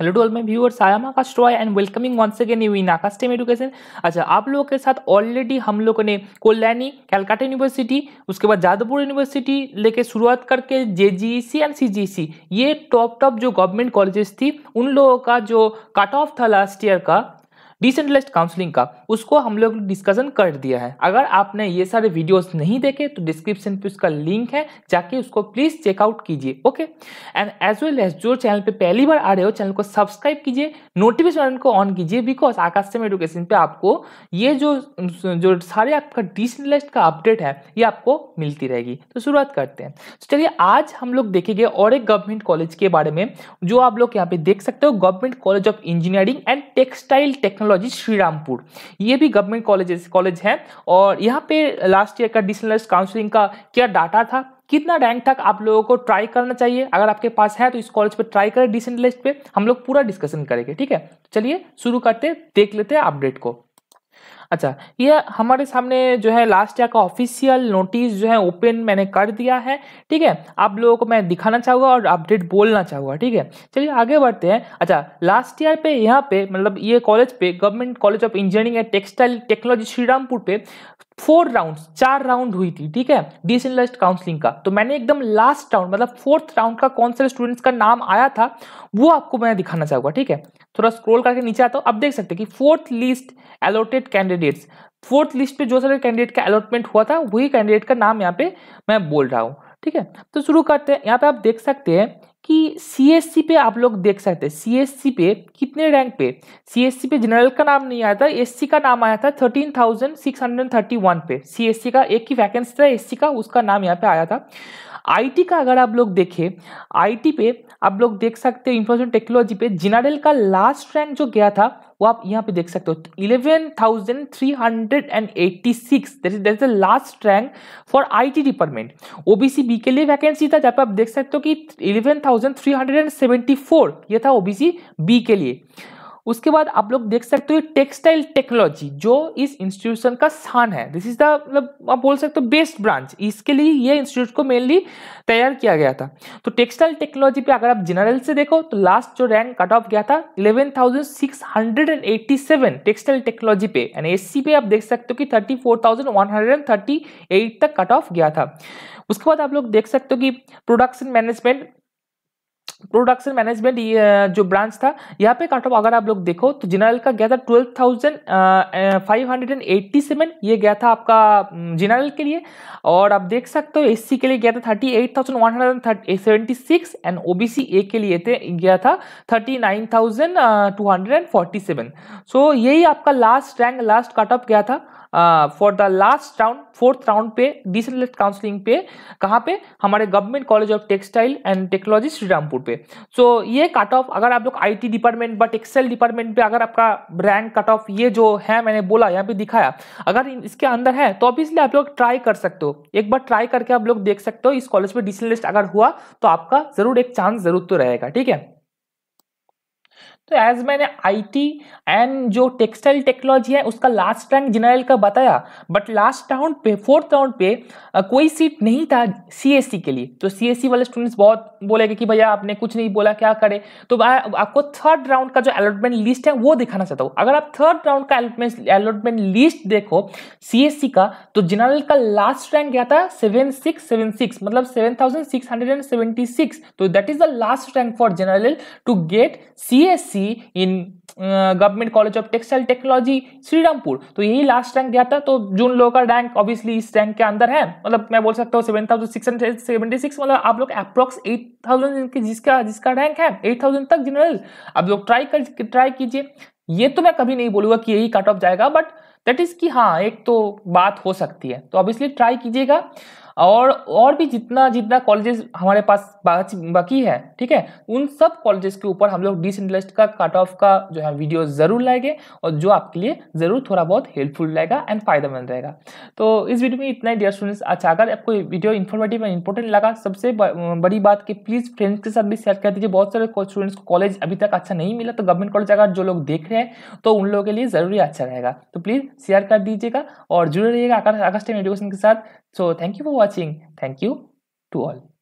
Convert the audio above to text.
Hello to all my viewers I am Akash Roy and welcoming once again you in Akash team education अच्छा आप लोगों के साथ ऑलरेडी हम लोगों ने कल्याणी कैलकाटा यूनिवर्सिटी उसके बाद जादवपुर यूनिवर्सिटी लेके शुरुआत करके जे एंड सी ये टॉप टॉप जो गवर्नमेंट कॉलेजेस थी उन लोगों का जो कट ऑफ था लास्ट ईयर का डिसेंट्रलाइज काउंसलिंग का उसको हम लोग डिस्कशन कर दिया है अगर आपने ये सारे वीडियोस नहीं देखे तो डिस्क्रिप्शन पे उसका लिंक है जाके उसको प्लीज चेकआउट कीजिए okay and as well as जो चैनल पे पहली बार आ रहे हो चैनल को सब्सक्राइब कीजिए नोटिफिकेशन को ऑन कीजिए बिकॉज आकाशम एडुकेशन पे आपको ये जो जो सारे आपका डिसेंट्रलाइज का अपडेट है ये आपको मिलती रहेगी तो शुरुआत करते हैं तो चलिए आज हम लोग देखेंगे और एक गवर्नमेंट कॉलेज के बारे में जो आप लोग यहाँ पे देख सकते हो government college of engineering and textile technology technology Shrirampur ये भी गवर्नमेंट कॉलेज कॉलेज है और यहाँ पे लास्ट ईयर का डिशनल काउंसलिंग का क्या डाटा था कितना रैंक तक आप लोगों को ट्राई करना चाहिए अगर आपके पास है तो इस कॉलेज पे ट्राई करें डिसेंट लिस्ट पे हम लोग पूरा डिस्कशन करेंगे ठीक है चलिए शुरू करते देख लेते हैं अपडेट को अच्छा ये हमारे सामने जो है लास्ट ईयर का ऑफिशियल नोटिस जो है ओपन मैंने कर दिया है ठीक है आप लोगों को मैं दिखाना चाहूँगा और अपडेट बोलना चाहूँगा ठीक है चलिए आगे बढ़ते हैं अच्छा लास्ट ईयर पे यहाँ पे मतलब ये कॉलेज पे government college of engineering and textile technology Shrirampur पे फोर राउंड चार राउंड हुई थी ठीक है डिसेंटलाइज काउंसलिंग का तो मैंने एकदम लास्ट राउंड मतलब फोर्थ राउंड का कौन से स्टूडेंट्स का नाम आया था वो आपको मैं दिखाना चाहूँगा ठीक है थोड़ा स्क्रोल करके नीचे आता हूँ आप देख सकते हैं कि fourth list allotted candidates fourth list पे जो सारे कैंडिडेट का अलॉटमेंट हुआ था वही कैंडिडेट का नाम यहाँ पे मैं बोल रहा हूँ ठीक है तो शुरू करते हैं यहाँ पे आप देख सकते हैं कि सी पे आप लोग देख सकते हैं सी पे कितने रैंक पे सी पे जनरल का नाम नहीं आया था एस का नाम आया था thirteen thousand six hundred thirty one पे सी का एक ही वैकेंसी था एस का उसका नाम यहाँ पे आया था आईटी का अगर आप लोग देखें आईटी पे आप लोग देख सकते हो इंफॉर्मेशन टेक्नोलॉजी पे जिनाडेल का लास्ट रैंक जो गया था वो आप यहाँ पे देख सकते हो eleven thousand three hundred and eighty six that is that is the last rank for IT department OBC B के लिए वैकेंसी था जहाँ पे आप देख सकते हो कि eleven thousand three hundred and seventy four ये था ओबीसी बी के लिए उसके बाद आप लोग देख सकते हो टेक्सटाइल टेक्नोलॉजी जो इस इंस्टीट्यूशन का स्थान है दिस इज द मतलब आप बोल सकते हो बेस्ट ब्रांच इसके लिए ये इंस्टीट्यूट को मेनली तैयार किया गया था तो टेक्सटाइल टेक्नोलॉजी पे अगर आप जनरल से देखो तो लास्ट जो रैंक कट ऑफ गया था सेवन टेक्सटाइल टेक्नोलॉजी पे एंड एस पे आप देख सकते हो कि एट तक कट ऑफ गया था उसके बाद आप लोग देख सकते हो कि प्रोडक्शन मैनेजमेंट प्रोडक्शन मैनेजमेंट जो ब्रांच था यहाँ पे कट ऑफ अगर आप लोग देखो तो जिनरल का गया था twelve thousand five hundred and eighty seven ये गया था आपका जिनरल के लिए और आप देख सकते हो एससी के लिए गया था thirty eight thousand one hundred seventy six and OBC A के लिए थे गया था thirty nine thousand two hundred and forty seven so यही आपका last rank last cut off गया था for the last round fourth round पे डिसेंट काउंसलिंग पे कहाँ पे हमारे government college of textile and technology Shrirampur पे सो so, ये कट ऑफ अगर आप लोग IT department but Excel department पे अगर आपका रैंक कट ऑफ ये जो है मैंने बोला यहाँ पे दिखाया अगर इसके अंदर है तो ऑब्वियसली आप लोग ट्राई कर सकते हो एक बार ट्राई करके आप लोग देख सकते हो इस कॉलेज में डिसलिस्ट लिस्ट अगर हुआ तो आपका जरूर एक चांस जरूर तो रहेगा ठीक है तो एज मैंने आईटी एंड जो टेक्सटाइल टेक्नोलॉजी है उसका लास्ट रैंक जनरल का बताया बट लास्ट राउंड पे फोर्थ राउंड पे आ, कोई सीट नहीं था सीएससी के लिए तो सीएससी वाले स्टूडेंट्स बहुत बोलेंगे कि भैया आपने कुछ नहीं बोला क्या करें तो आ, आपको थर्ड राउंड का जो अलॉटमेंट लिस्ट है वो दिखाना चाहता हूँ अगर आप थर्ड राउंड का अलॉटमेंट लिस्ट देखो सी का तो जनरल का लास्ट रैंक क्या था सेवन सिक्स सेवन सिक्स मतलब seven thousand six hundred and seventy six तो that is the last rank for general to get C C in government college of textile technology Shrirampur तो यही last rank गया था तो जिन लोगों का रैंक ऑब्वियसली इस रैंक के अंदर है मतलब मैं बोल सकता हूँ seven thousand six hundred seventy six मतलब आप लोग अप्रोक्स एट थाउजेंड जिनके जिसका जिसका रैंक है एट थाउजेंड तक जनरल आप लोग ट्राई कर ट्राई कीजिए ये तो मैं कभी नहीं बोलूंगा कि यही कट ऑफ जाएगा बट दैट इज कि हाँ एक तो बात हो सकती है तो ऑब्वियसली ट्राई कीजिएगा और और भी जितना जितना कॉलेजेस हमारे पास बाकी है ठीक है उन सब कॉलेजेस के ऊपर हम लोग डिसेंट्रलाइज का कट ऑफ का जो है वीडियो ज़रूर लाएंगे और जो आपके लिए ज़रूर थोड़ा बहुत हेल्पफुल रहेगा एंड फायदेमंद रहेगा तो इस वीडियो में इतना ही डियर स्टूडेंट्स अच्छा अगर आपको वीडियो इन्फॉर्मेटिव एंड इंपॉर्टेंट लगा सबसे बड़ी बात कि प्लीज़ फ्रेंड्स के साथ भी शेयर कर दीजिए बहुत सारे स्टूडेंट्स को कॉलेज अभी तक अच्छा नहीं मिला तो गवर्नमेंट कॉलेज अगर जो लोग देख रहे हैं तो उन लोगों के लिए ज़रूरी अच्छा रहेगा तो प्लीज़ शेयर कर दीजिएगा और जुड़े रहिएगा आकाश एजुकेशन के साथ So thank you for watching. Thank you to all.